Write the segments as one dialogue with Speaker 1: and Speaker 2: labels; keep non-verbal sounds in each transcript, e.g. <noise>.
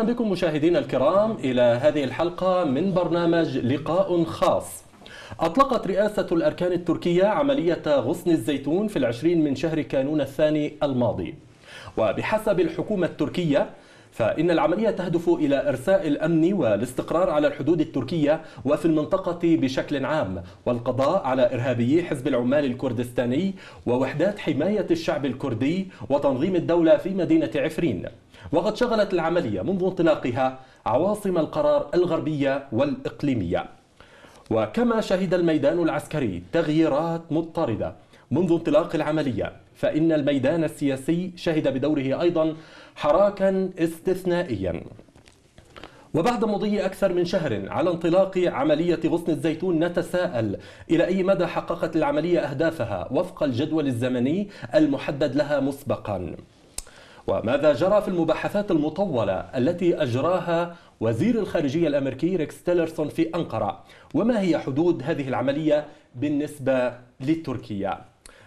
Speaker 1: اهلا بكم مشاهدينا الكرام الى هذه الحلقه من برنامج لقاء خاص. أطلقت رئاسة الأركان التركية عملية غصن الزيتون في العشرين من شهر كانون الثاني الماضي وبحسب الحكومة التركية فإن العملية تهدف إلى إرساء الأمن والاستقرار على الحدود التركية وفي المنطقة بشكل عام والقضاء على إرهابي حزب العمال الكردستاني ووحدات حماية الشعب الكردي وتنظيم الدولة في مدينة عفرين وقد شغلت العملية منذ انطلاقها عواصم القرار الغربية والإقليمية وكما شهد الميدان العسكري تغييرات مضطردة منذ انطلاق العملية فإن الميدان السياسي شهد بدوره أيضا حراكا استثنائيا وبعد مضي أكثر من شهر على انطلاق عملية غصن الزيتون نتساءل إلى أي مدى حققت العملية أهدافها وفق الجدول الزمني المحدد لها مسبقاً وماذا جرى في المباحثات المطولة التي أجراها وزير الخارجية الأمريكي ريكس تيلرسون في أنقرة وما هي حدود هذه العملية بالنسبة لتركيا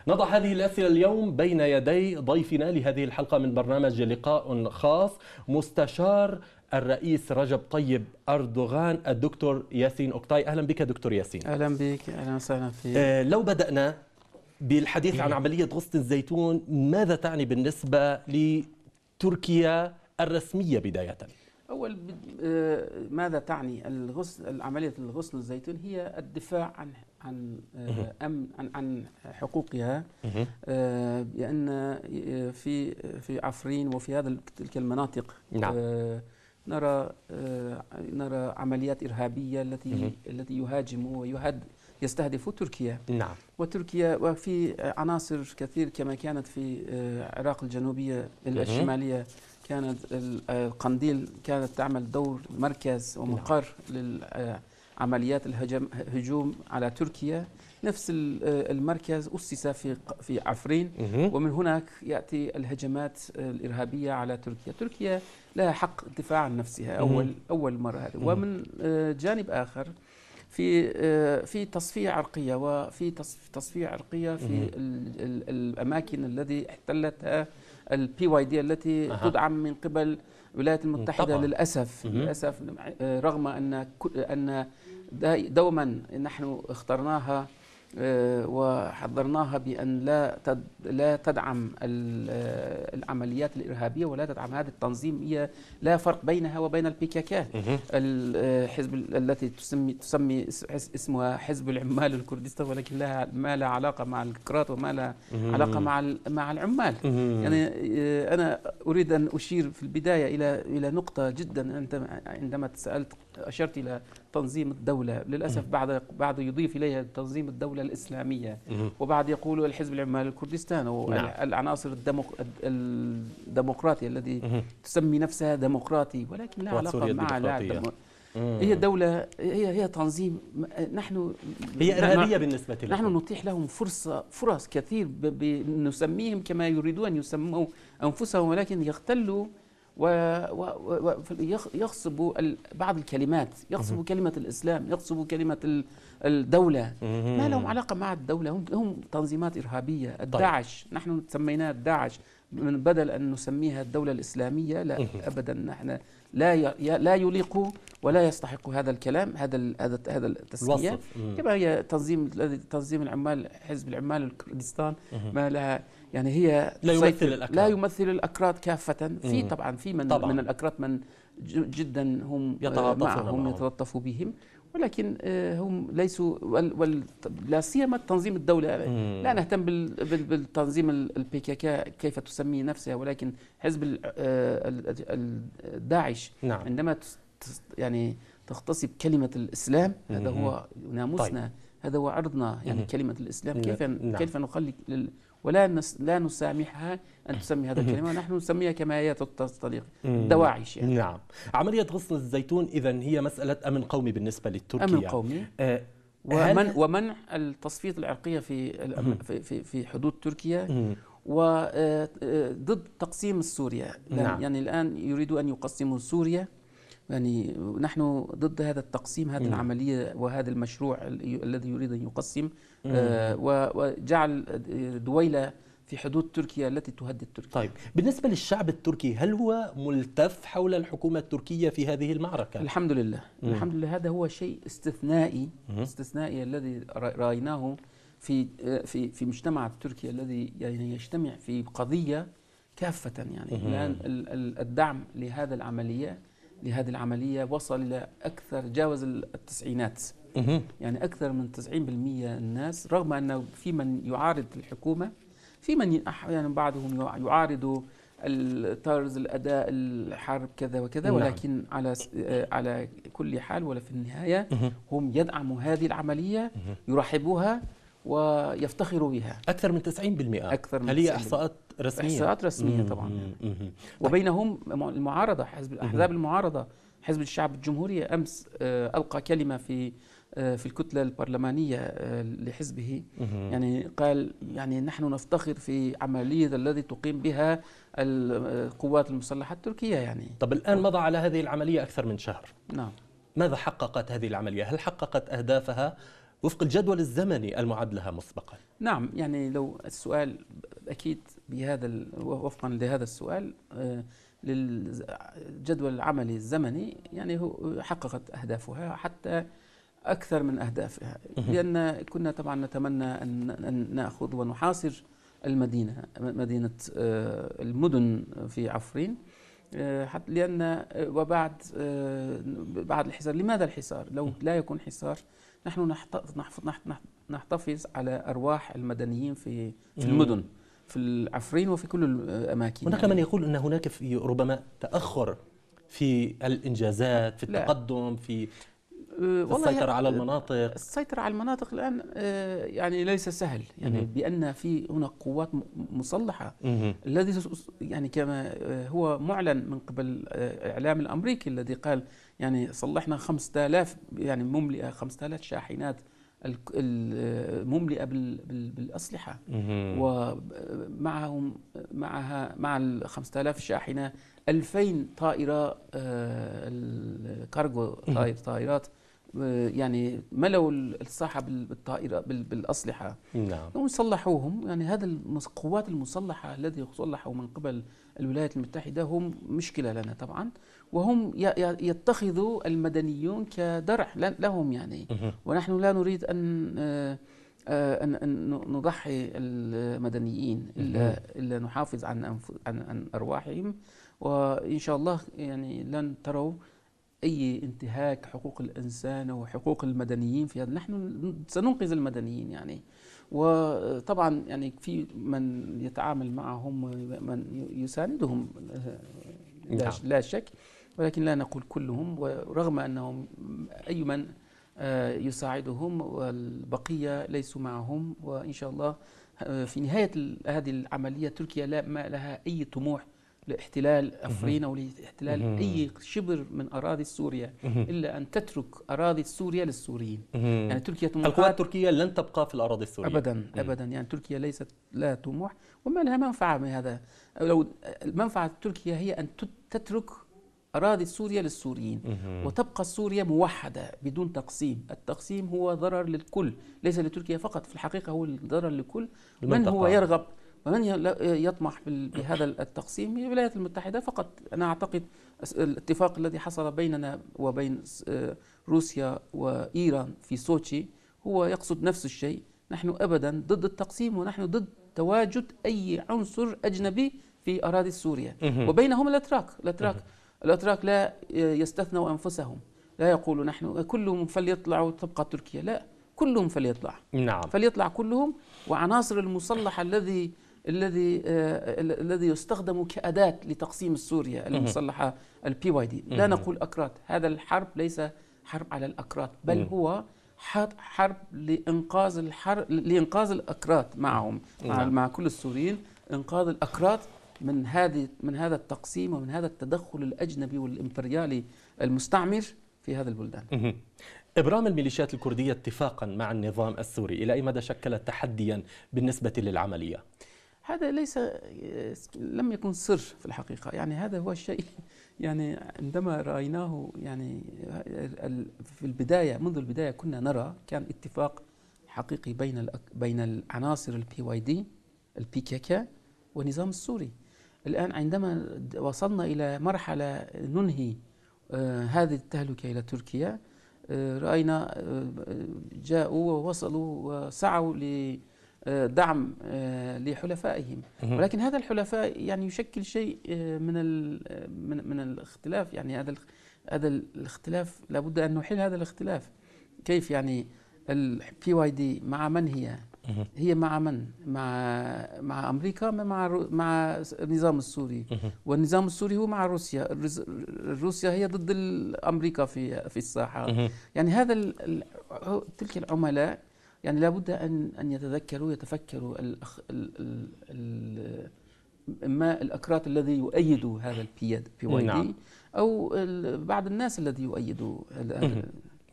Speaker 1: نضع هذه الأسئلة اليوم بين يدي ضيفنا لهذه الحلقة من برنامج لقاء خاص مستشار الرئيس رجب طيب أردوغان الدكتور ياسين أوكتاي أهلا بك دكتور ياسين
Speaker 2: أهلا بك أهلا وسهلا فيك آه، لو بدأنا
Speaker 1: بالحديث عن عملية غصن الزيتون ماذا تعني بالنسبة لتركيا الرسمية بداية؟
Speaker 2: أول آه، ماذا تعني الغصن عملية الغصن الزيتون هي الدفاع عن عن آه، أمن عن عن حقوقها آه، لأن في في عفرين وفي هذا تلك المناطق نعم. نرى نرى عمليات إرهابية التي التي يهاجم ويهد يستهدف تركيا نعم وتركيا وفي عناصر كثير كما كانت في العراق آه، الجنوبية الشمالية كانت القنديل آه، كانت تعمل دور مركز ومقر نعم. للعمليات آه، الهجم الهجوم على تركيا نفس المركز أسس في في عفرين ومن هناك يأتي الهجمات الإرهابية على تركيا تركيا لها حق الدفاع عن نفسها أول أول مرة هذه ومن جانب آخر في آه، في تصفيه عرقيه وفي تصفيه عرقيه في الاماكن التي احتلتها البي واي دي التي تدعم من قبل الولايات المتحده للاسف للاسف رغم ان ان دوما نحن اخترناها آه، وحذرناها بأن لا لا تدعم آه، العمليات الإرهابية ولا تدعم هذا التنظيم هي لا فرق بينها وبين البيكاكا الحزب آه، التي تسمي تسمي اسمها حزب العمال الكردستان ولكن لها ما لا علاقة مع الكرات وما لا علاقة مع مع العمال يعني أنا أريد أن أشير في البداية إلى إلى نقطة جدا عندما تسالت أشرت إلى تنظيم الدولة للأسف بعض بعض يضيف إليها تنظيم الدولة الإسلامية وبعض يقول الحزب العمال الكردستان والعناصر نعم. الديمق... الديمقراطية الذي تسمي نفسها ديمقراطي ولكن لا علاقة مع لا دم... هي دولة هي هي تنظيم نحن هي إرهابية بالنسبة لهم نحن نتيح لهم فرصة فرص كثير ب... ب... نسميهم كما يريدون أن يسموا أنفسهم ولكن يختلوا ويغصب بعض الكلمات يغصب كلمة الإسلام يغصب كلمة الدولة
Speaker 1: ما لهم
Speaker 2: علاقة مع الدولة هم, هم تنظيمات إرهابية طيب. الداعش طيب. نحن سميناها الداعش من بدل أن نسميها الدولة الإسلامية لا أبدا نحن لا لا يليق ولا يستحق هذا الكلام هذا ال هذا هذا التسميه كما هي تنظيم تنظيم العمال حزب العمال الكردستان ما لها يعني هي لا يمثل الاكراد لا يمثل الاكراد كافه في طبعا في من طبعا. من الاكراد من جدا هم آه، يتلطفوا معهم يتلطفوا بهم ولكن آه، هم ليسوا وال وال لا سيما التنظيم الدوله مم. لا نهتم بالتنظيم البي كي كي كيف تسمي نفسها ولكن حزب الداعش آه، نعم. عندما يعني تغتصب كلمه الاسلام هذا هو ناموسنا طيب. هذا هو عرضنا يعني كلمه الاسلام كيف نعم. كيف نخلي ولا نس لا نسامحها أن تسمي هذا الكلمة نحن نسميها كما هي تستطيق دواعش يعني. نعم
Speaker 1: عملية غصن الزيتون إذا هي مسألة أمن قومي بالنسبة لتركيا أمن قومي آه ومنع,
Speaker 2: ومنع التصفية العرقية في, في, في حدود تركيا وضد آه، آه، تقسيم سوريا نعم. يعني الآن يريدوا أن يقسموا سوريا يعني نحن ضد هذا التقسيم هذه العملية وهذا المشروع الذي يريد أن يقسم آه، وجعل دويلة في حدود تركيا التي تهدد تركيا طيب بالنسبة للشعب التركي هل هو ملتف حول الحكومة التركية في هذه المعركة؟ الحمد لله مم. الحمد لله هذا هو شيء استثنائي مم. استثنائي الذي رأيناه في آه، في في مجتمع تركيا الذي يعني يجتمع في قضية كافة يعني الآن الدعم لهذا العملية لهذه العملية وصل إلى أكثر جاوز التسعينات يعني أكثر من 90% الناس رغم أنه في من يعارض الحكومة في من يعني بعضهم يعارض طرز الاداء الحرب كذا وكذا نعم. ولكن على آه، على كل حال ولا في النهايه هم يدعموا هذه العمليه يرحبوها ويفتخروا بها اكثر من 90% اكثر من هل هي احصاءات رسمية إحصاءات رسمية طبعا يعني. وبينهم المعارضة حزب الاحزاب المعارضة حزب الشعب الجمهورية أمس آه، ألقى كلمة في آه، في الكتلة البرلمانية آه، لحزبه يعني قال يعني نحن نفتخر في عملية الذي تقيم بها القوات المسلحة التركية يعني طب الآن مضى على هذه
Speaker 1: العملية أكثر من شهر نعم ماذا حققت هذه العملية؟ هل حققت أهدافها وفق الجدول الزمني المعد لها مسبقا؟
Speaker 2: نعم يعني لو السؤال أكيد بهذا وفقا لهذا السؤال آه، للجدول العملي الزمني يعني هو حققت أهدافها حتى أكثر من أهدافها لأن كنا طبعا نتمنى أن نأخذ ونحاصر المدينة مدينة آه، المدن في عفرين آه، حتى لأن وبعد بعد الحصار لماذا الحصار لو لا يكون حصار نحن نحتفظ على أرواح المدنيين في في المدن في العفرين وفي كل الاماكن هناك يعني. من يقول ان هناك في ربما تاخر في
Speaker 1: الانجازات في التقدم في أه، السيطرة على المناطق السيطرة
Speaker 2: على المناطق الآن أه، يعني ليس سهل يعني مم. بأن في هناك قوات مسلحة مم. الذي يعني كما أه، هو معلن من قبل الإعلام الأمريكي الذي قال يعني صلحنا 5000 يعني مملئة 5000 شاحنات المملئه بالاسلحه ومعهم معها مع ال 5000 شاحنه 2000 طائره آه، الكارغو طائرات آه، يعني ملوا الساحه بالطائره بالاسلحه نعم يوم صلحوهم يعني هذا القوات المسلحه الذي صلحوا من قبل الولايات المتحده هم مشكله لنا طبعا وهم يتخذوا المدنيون كدرع لهم يعني ونحن لا نريد ان آه، آه، أن نضحي المدنيين إلا, إلا نحافظ عن, عن أرواحهم وإن شاء الله يعني لن تروا أي انتهاك حقوق الإنسان وحقوق المدنيين في هذا نحن سننقذ المدنيين يعني وطبعا يعني في من يتعامل معهم من يساندهم آه، لا, نعم. لا شك ولكن لا نقول كلهم ورغم أنهم أي من آه، يساعدهم والبقية ليسوا معهم وإن شاء الله آه، في نهاية هذه العملية تركيا لا ما لها أي طموح لاحتلال أفرين أو لاحتلال أي شبر من أراضي سوريا إلا أن تترك أراضي سوريا للسوريين يعني تركيا طموحات القوات التركية لن تبقى في الأراضي السورية أبدا أبدا يعني تركيا ليست لا طموح وما لها منفعة من هذا لو المنفعه تركيا هي أن تترك أراضي سوريا للسوريين وتبقى سوريا موحدة بدون تقسيم التقسيم هو ضرر للكل ليس لتركيا فقط في الحقيقة هو ضرر للكل من هو يرغب ومن يطمح بهذا التقسيم هي الولايات المتحدة فقط أنا أعتقد الاتفاق الذي حصل بيننا وبين آه، روسيا وإيران في سوتشي هو يقصد نفس الشيء نحن أبدا ضد التقسيم ونحن ضد تواجد أي عنصر أجنبي في أراضي سوريا وبينهم الأتراك الأتراك الأتراك لا يستثنوا أنفسهم لا يقولوا نحن كلهم فليطلعوا تبقى تركيا لا كلهم فليطلع نعم فليطلع كلهم وعناصر المسلحة الذي الذي آه، الذي يستخدم كأداة لتقسيم سوريا المسلحة البي واي دي لا نقول أكراد هذا الحرب ليس حرب على الأكراد بل هو حرب لإنقاذ الحرب لإنقاذ الأكراد معهم مع, نعم. مع كل السوريين إنقاذ الأكراد من هذه من هذا التقسيم ومن هذا التدخل الأجنبي والإمبريالي المستعمر في هذا البلدان
Speaker 1: إبرام الميليشيات الكردية اتفاقا مع النظام السوري إلى أي مدى شكل تحديا بالنسبة للعملية؟
Speaker 2: هذا ليس لم يكن سر في الحقيقة يعني هذا هو الشيء يعني عندما رأيناه يعني في البداية منذ البداية كنا نرى كان اتفاق حقيقي بين بين العناصر البي واي دي البي كي كي والنظام السوري الآن عندما وصلنا إلى مرحلة ننهي آه، هذه التهلكة إلى تركيا آه، رأينا آه، جاءوا ووصلوا وسعوا ل دعم آه، لحلفائهم ولكن هذا الحلفاء يعني يشكل شيء آه، من آه، من من الاختلاف يعني هذا هذا الاختلاف لابد ان نحل هذا الاختلاف كيف يعني البي واي دي مع من هي هي مع من مع مع امريكا مع مع النظام السوري والنظام السوري هو مع روسيا روسيا هي ضد امريكا في في الساحه يعني هذا تلك العملاء يعني لابد أن أن يتذكروا يتفكروا الأخ ال ال ال إما الأكراد الذي يؤيد هذا البي واي دي نعم. أو بعض الناس الذي يؤيدوا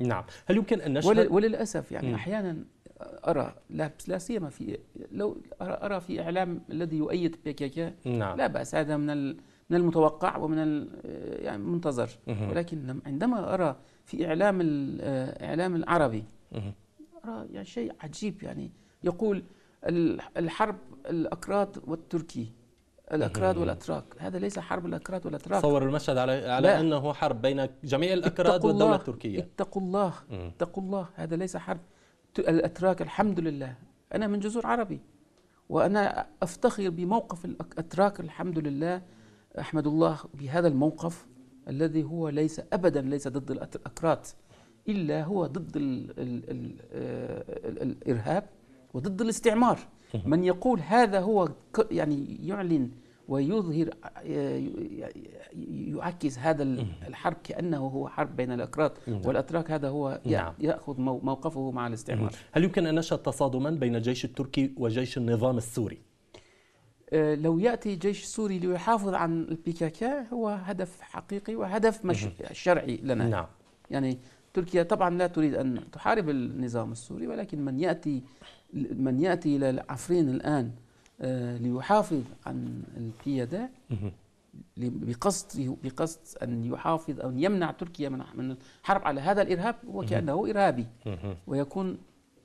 Speaker 1: نعم هل يمكن أن نشهد وللأسف يعني
Speaker 2: أحيانا ارى لا لا سيما في لو ارى في اعلام الذي يؤيد كي نعم. لا باس هذا من من المتوقع ومن يعني منتظر ولكن عندما ارى في اعلام الاعلام العربي يعني شيء عجيب يعني يقول الحرب الأكراد والتركي الاكراد والاتراك هذا ليس حرب الاكراد والاتراك صور المشهد
Speaker 1: على على لا. انه حرب بين جميع الاكراد والدوله التركيه
Speaker 2: اتقوا الله اتقوا الله هذا ليس حرب الاتراك الحمد لله انا من جزر عربي وانا افتخر بموقف الاتراك الحمد لله احمد الله بهذا الموقف الذي هو ليس ابدا ليس ضد الاكراد إلا هو ضد ال ال ال الـ الإرهاب وضد الاستعمار من يقول هذا هو يعني يعلن ويظهر يعكس هذا الحرب كأنه هو حرب بين الأكراد نعم. والأتراك هذا هو نعم. يأخذ موقفه مع الاستعمار
Speaker 1: هل يمكن أن نشهد تصادما بين الجيش التركي وجيش النظام السوري؟
Speaker 2: أه، لو ياتي الجيش السوري ليحافظ عن البيكاكا هو هدف حقيقي وهدف مش شرعي لنا نعم يعني تركيا طبعا لا تريد أن تحارب النظام السوري ولكن من يأتي من يأتي إلى عفرين الآن آه، ليحافظ عن القيادة بقصد بقصد أن يحافظ أو يمنع تركيا من من الحرب على هذا الإرهاب وكأنه إرهابي ويكون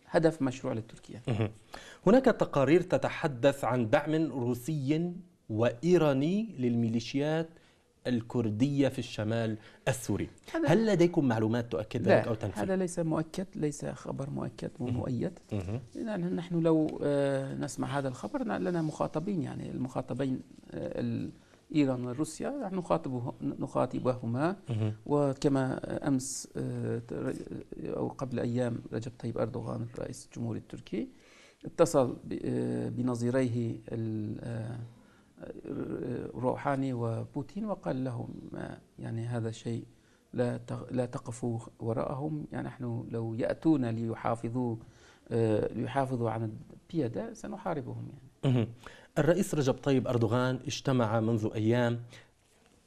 Speaker 2: هدف مشروع لتركيا هناك تقارير تتحدث عن دعم روسي
Speaker 1: وإيراني للميليشيات الكردية في الشمال السوري هل لديكم
Speaker 2: معلومات تؤكد ذلك أو تنفي؟ هذا ليس مؤكد ليس خبر مؤكد ومؤيد لأن نحن لو آه، نسمع هذا الخبر لنا مخاطبين يعني المخاطبين آه، إيران وروسيا نحن نخاطبه نخاطبهما وكما آه، أمس أو قبل أيام رجب طيب أردوغان رئيس الجمهوري التركي اتصل بنظيريه روحاني وبوتين وقال لهم يعني هذا الشيء لا لا تقفوا وراءهم يعني نحن لو يأتون ليحافظوا آه، ليحافظوا عن البيادة سنحاربهم
Speaker 1: يعني الرئيس رجب طيب أردوغان اجتمع منذ أيام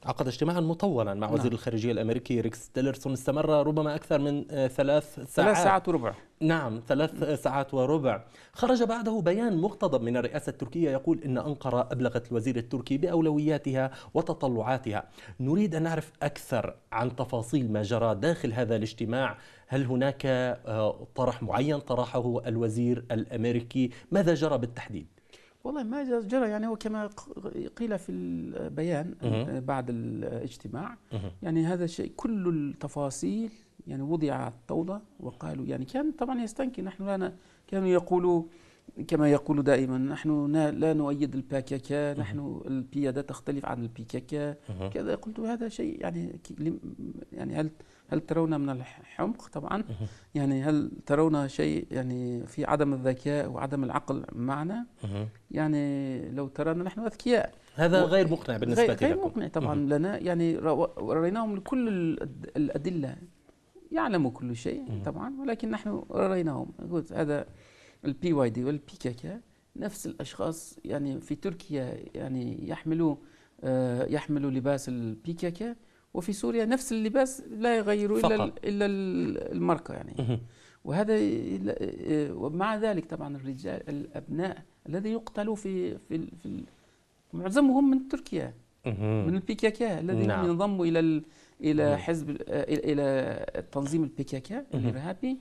Speaker 1: عقد اجتماعا مطولا مع نعم. وزير الخارجيه الامريكي ريكس تيلرسون استمر ربما اكثر من آه، ثلاث ساعات ثلاث ساعات وربع نعم ثلاث ساعات وربع خرج بعده بيان مقتضب من الرئاسة التركية يقول إن أنقرة أبلغت الوزير التركي بأولوياتها وتطلعاتها نريد أن نعرف أكثر عن تفاصيل ما جرى داخل هذا الاجتماع هل هناك آه، طرح معين طرحه الوزير الأمريكي ماذا جرى بالتحديد؟
Speaker 2: والله ما جرى يعني هو كما قيل في البيان بعد الاجتماع يعني هذا الشيء كل التفاصيل يعني وضع التوضة وقالوا يعني كان طبعا يستنكر نحن لا كانوا يقولوا كما يقول دائما نحن لا نؤيد الباكاكا نحن البيادة تختلف عن البيكاكا كذا قلت هذا شيء يعني يعني هل هل ترون من الحمق طبعا يعني هل ترون شيء يعني في عدم الذكاء وعدم العقل معنا يعني لو ترانا نحن اذكياء هذا غير مقنع بالنسبه غير لكم غير مقنع طبعا لنا يعني رأيناهم كل الادله يعلم كل شيء طبعا ولكن نحن رأيناهم قلت هذا البي واي دي والبي كاكا نفس الأشخاص يعني في تركيا يعني يحملوا آه، يحملوا لباس البي كاكا وفي سوريا نفس اللباس لا يغيروا إلا إلا الماركة يعني وهذا آه، ومع ذلك طبعا الرجال الأبناء الذي يقتلوا في في, في معظمهم من تركيا من البي الذين نعم. ينضموا إلى الى حزب الى التنظيم البيكاكا الارهابي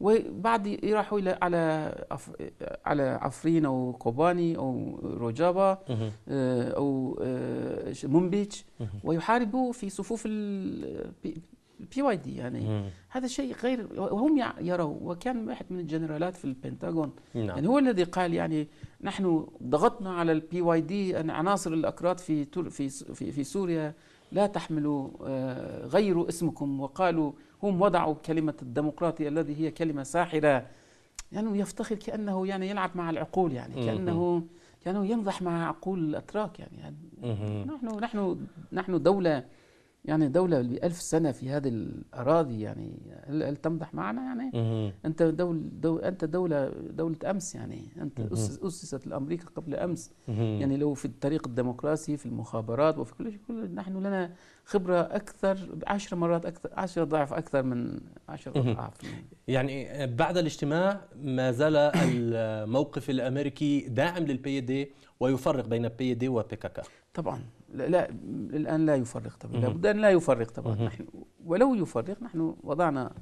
Speaker 2: وبعد يروحوا الى على على عفرين او كوباني او روجابا آه، او آه، مومبيتش ويحاربوا في صفوف البي واي دي يعني مم. هذا شيء غير وهم يروا وكان واحد من الجنرالات في البنتاغون نعم. يعني هو الذي قال يعني نحن ضغطنا على البي واي دي عناصر الاكراد في في في, في سوريا لا تحملوا آه، غير اسمكم وقالوا هم وضعوا كلمة الديمقراطية الذي هي كلمة ساحرة يعني يفتخر كأنه يعني يلعب مع العقول يعني كأنه كأنه ينضح مع عقول الأتراك يعني, يعني نحن نحن نحن دولة يعني دولة بألف سنة في هذه الأراضي يعني هل تمدح معنا يعني؟ أنت دول دول أنت دولة دولة أمس يعني أنت أسست الأمريكا قبل أمس يعني لو في الطريق الديمقراطي في المخابرات وفي كل شيء كل نحن لنا خبرة أكثر عشر مرات أكثر عشر ضعف أكثر من عشر أضعاف يعني آه، بعد الاجتماع
Speaker 1: ما زال الموقف الأمريكي داعم للبي دي ويفرق بين بي دي
Speaker 2: وبيكاكا طبعا لا الآن لا يفرق طبعا لابد أن لا يفرق طبعا نحن ولو يفرق نحن وضعنا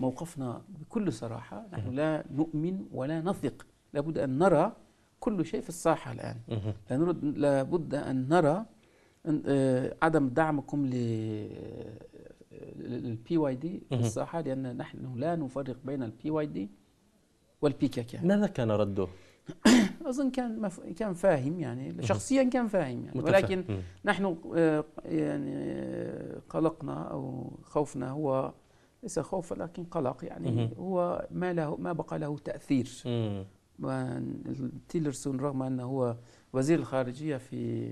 Speaker 2: موقفنا بكل صراحة نحن لا نؤمن ولا نثق لابد أن نرى كل شيء في الساحة الآن لابد أن نرى عدم دعمكم للبي واي دي في الساحة لأن نحن لا نفرق بين البي واي دي
Speaker 1: والبي كي ماذا كان رده؟
Speaker 2: اظن كان مف... كان فاهم يعني شخصيا كان فاهم يعني ولكن نحن آه، يعني آه، قلقنا او خوفنا هو ليس خوف لكن قلق يعني هو ما له ما بقى له تاثير تيلرسون رغم انه هو وزير الخارجيه في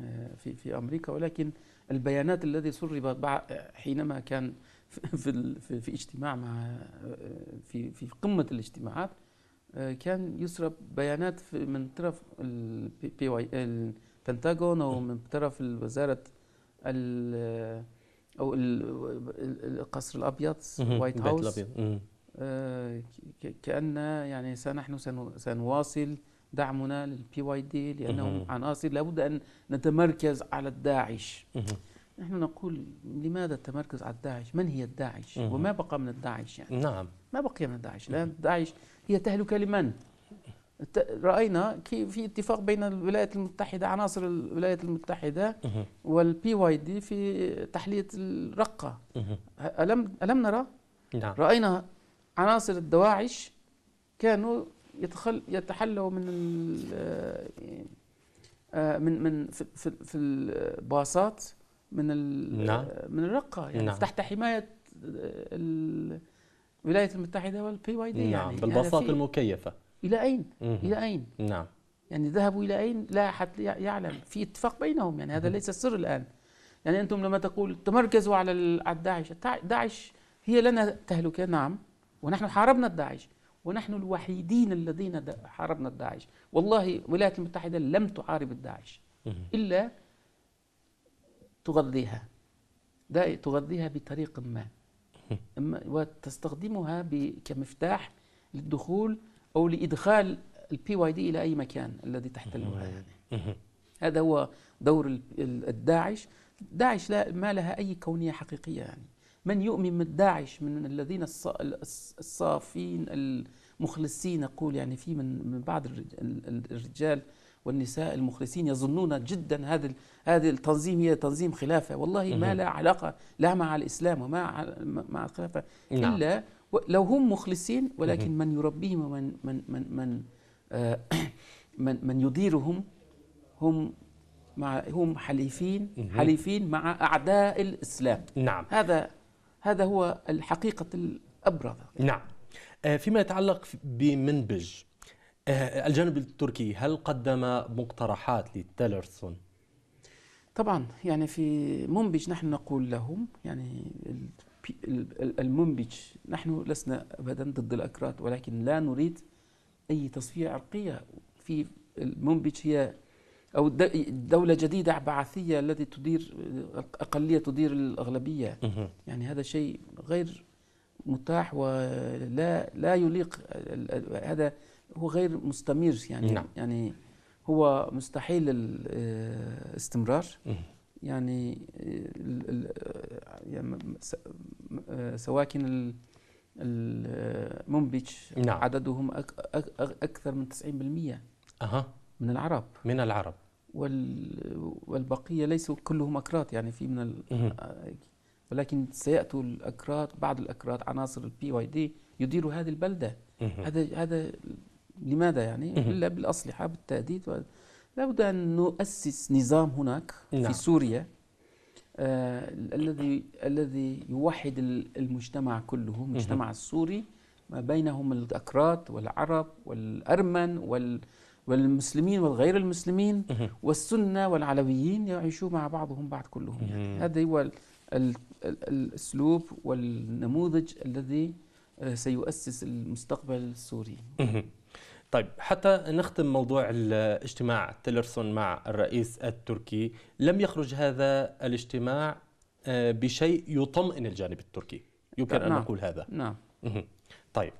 Speaker 2: آه، في في امريكا ولكن البيانات التي سربت حينما كان <laughs> في, في اجتماع مع في في قمه الاجتماعات آه، كان يسرب بيانات من طرف البي واي البنتاغون او من طرف الوزاره او القصر الابيض وايت هاوس آه، كان يعني سنحن سنواصل دعمنا للبي واي دي لانه عناصر لابد ان نتمركز على الداعش نحن نقول لماذا التمركز على الداعش؟ من هي الداعش؟ وما بقى من الداعش يعني؟ نعم ما بقي من الداعش؟ الان الداعش هي تهلك لمن؟ راينا في اتفاق بين الولايات المتحده عناصر الولايات المتحده والبي واي دي في تحليه الرقه الم الم نرى؟ نعم. راينا عناصر الدواعش كانوا يتخل يتحلوا من آه، آه، من من في في الباصات من نعم. من الرقه يعني نعم. تحت حمايه الولايات المتحده والبي يعني، واي دي نعم يعني بالباصات يعني
Speaker 1: المكيفه
Speaker 2: الى اين؟ مم. الى اين؟ نعم يعني ذهبوا الى اين؟ لا احد يعلم في اتفاق بينهم يعني هذا ليس السر الان يعني انتم لما تقول تمركزوا على داعش داعش هي لنا تهلكه نعم ونحن حاربنا الداعش ونحن الوحيدين الذين حاربنا الداعش والله الولايات المتحده لم تحارب الداعش الا تغذيها تغذيها بطريق ما <laughs> وتستخدمها كمفتاح للدخول او لادخال البي واي دي الى اي مكان الذي تحتلها يعني هذا هو دور الداعش داعش لا ما لها اي كونيه حقيقيه يعني من يؤمن من داعش من الذين الصافين المخلصين اقول يعني في من بعض الرجال والنساء المخلصين يظنون جدا هذا هذا التنظيم هي تنظيم خلافه والله ما لا علاقه لا مع الاسلام وما مع الخلافه نعم. الا لو هم مخلصين ولكن من يربيهم ومن من من من آه، <clears throat> من, من يديرهم هم مع هم حليفين حليفين مع اعداء الاسلام نعم هذا هذا هو الحقيقه الابرز نعم آه، فيما يتعلق
Speaker 1: بمنبج آه، الجانب التركي هل قدم مقترحات لتيلرسون؟
Speaker 2: طبعا يعني في منبج نحن نقول لهم يعني المنبج نحن لسنا ابدا ضد الاكراد ولكن لا نريد اي تصفيه عرقيه في المنبج هي او دوله جديده بعثيه التي تدير اقليه تدير الاغلبيه يعني هذا شيء غير متاح ولا لا يليق هذا هو غير مستمر يعني نعم. يعني هو مستحيل الاستمرار آه، يعني, آه، آه، يعني سواكن المنبج نعم. عددهم اكثر من 90% أه. من العرب من العرب والبقيه ليسوا كلهم اكراد يعني في من ولكن سياتوا الاكراد بعض الاكراد عناصر البي واي دي يديروا هذه البلده هذا هذا لماذا يعني؟ إلا بالأسلحة بالتهديد لابد أن نؤسس نظام هناك نعم. في سوريا آه الذي الذي يوحد المجتمع كله المجتمع السوري ما بينهم الأكراد والعرب والأرمن وال والمسلمين والغير المسلمين والسنة والعلويين يعيشوا مع بعضهم بعض كلهم يعني هذا هو الأسلوب والنموذج الذي آه، سيؤسس المستقبل السوري
Speaker 1: طيب حتى نختم موضوع الاجتماع تيلرسون مع الرئيس التركي لم يخرج هذا الاجتماع آه، بشيء يطمئن الجانب التركي يمكن نعم. أن نقول هذا نعم طيب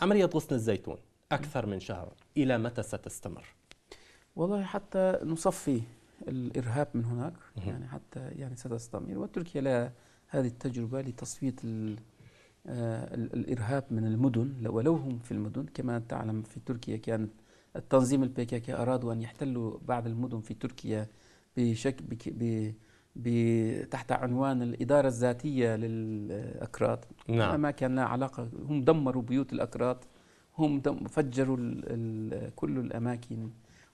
Speaker 1: عملية آه، غصن الزيتون أكثر من شهر إلى متى ستستمر؟
Speaker 2: والله حتى نصفي الإرهاب من هناك يعني حتى يعني ستستمر وتركيا لها هذه التجربة لتصفية آه، الإرهاب من المدن ولو هم في المدن كما تعلم في تركيا كان التنظيم البيكاكي أرادوا أن يحتلوا بعض المدن في تركيا بشكل ب تحت عنوان الإدارة الذاتية للأكراد نعم. ما كان لها علاقة هم دمروا بيوت الأكراد هم فجروا الـ الـ كل الأماكن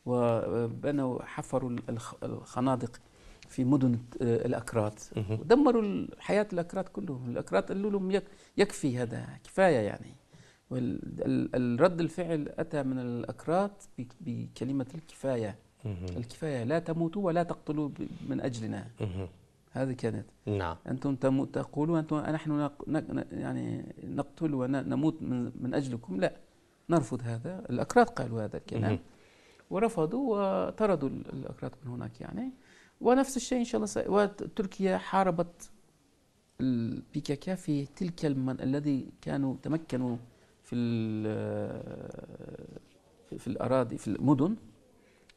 Speaker 2: وبنوا حفروا الخنادق في مدن آه، الاكراد ودمروا حياه الاكراد كلهم الاكراد قالوا لهم يكفي هذا كفايه يعني والرد الفعل اتى من الاكراد بكلمه الكفايه الكفايه لا تموتوا ولا تقتلوا من اجلنا هذه كانت نعم انتم تقولون انتم نحن يعني نقتل ونموت من, من اجلكم لا نرفض هذا الاكراد قالوا هذا الكلام ورفضوا وطردوا الاكراد من هناك يعني ونفس الشيء إن شاء الله س... وتركيا حاربت كي في تلك المن الذي كانوا تمكنوا في في الأراضي في المدن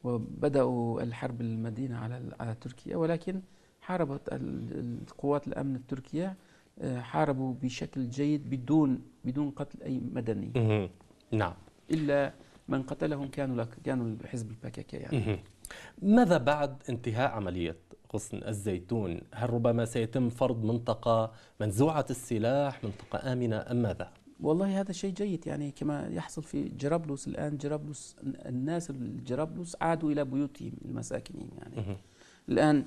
Speaker 2: وبدأوا الحرب المدينة على على تركيا ولكن حاربت القوات الأمن التركية آه، حاربوا بشكل جيد بدون بدون قتل أي مدني نعم إلا من قتلهم كانوا لك كانوا الحزب الباكيكي يعني
Speaker 1: ماذا بعد انتهاء عملية غصن الزيتون هل ربما سيتم فرض منطقة
Speaker 2: منزوعة السلاح منطقة آمنة أم ماذا؟ والله هذا شيء جيد يعني كما يحصل في جرابلس الآن جرابلس الناس الجرابلس عادوا إلى بيوتهم المساكنين يعني الآن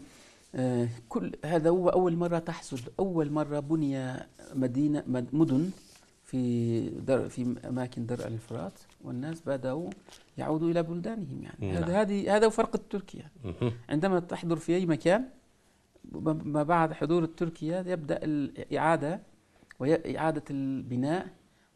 Speaker 2: آه، كل هذا هو أول مرة تحصل أول مرة بني مدينة مدن في در في أماكن درع الفرات والناس بدأوا يعودوا إلى بلدانهم يعني نعم. هذه هذا فرق التركيا عندما تحضر في أي مكان ما بعد حضور التركيا يبدأ الإعادة وإعادة البناء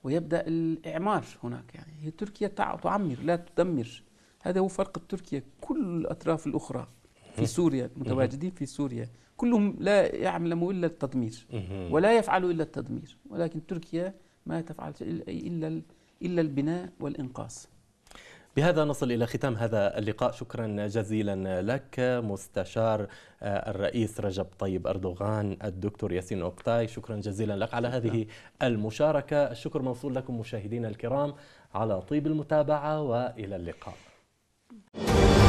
Speaker 2: ويبدأ الإعمار هناك يعني هي تركيا تعمر لا تدمر هذا هو فرق تركيا كل الأطراف الأخرى في سوريا متواجدين في سوريا كلهم لا يعلموا إلا التدمير ولا يفعلوا إلا التدمير ولكن تركيا ما تفعل إلا إلا البناء والانقاص
Speaker 1: بهذا نصل إلى ختام هذا اللقاء شكرا جزيلا لك مستشار الرئيس رجب طيب أردوغان الدكتور ياسين أوكتاي شكرا جزيلا لك على هذه المشاركة الشكر موصول لكم مشاهدينا الكرام على طيب المتابعة وإلى اللقاء